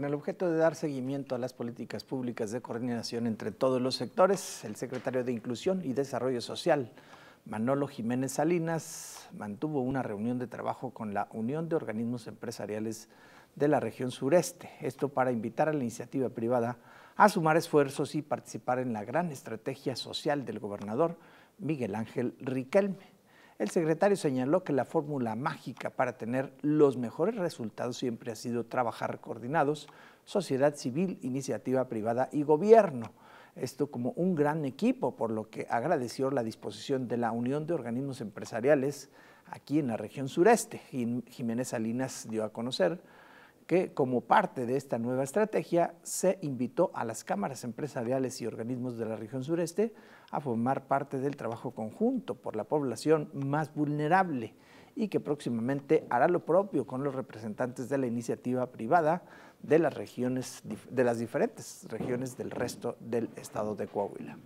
Con el objeto de dar seguimiento a las políticas públicas de coordinación entre todos los sectores, el secretario de Inclusión y Desarrollo Social, Manolo Jiménez Salinas, mantuvo una reunión de trabajo con la Unión de Organismos Empresariales de la región sureste, esto para invitar a la iniciativa privada a sumar esfuerzos y participar en la gran estrategia social del gobernador Miguel Ángel Riquelme. El secretario señaló que la fórmula mágica para tener los mejores resultados siempre ha sido trabajar coordinados, sociedad civil, iniciativa privada y gobierno. Esto como un gran equipo, por lo que agradeció la disposición de la Unión de Organismos Empresariales aquí en la región sureste. Jiménez Salinas dio a conocer que como parte de esta nueva estrategia se invitó a las cámaras empresariales y organismos de la región sureste a formar parte del trabajo conjunto por la población más vulnerable y que próximamente hará lo propio con los representantes de la iniciativa privada de las regiones de las diferentes regiones del resto del estado de Coahuila.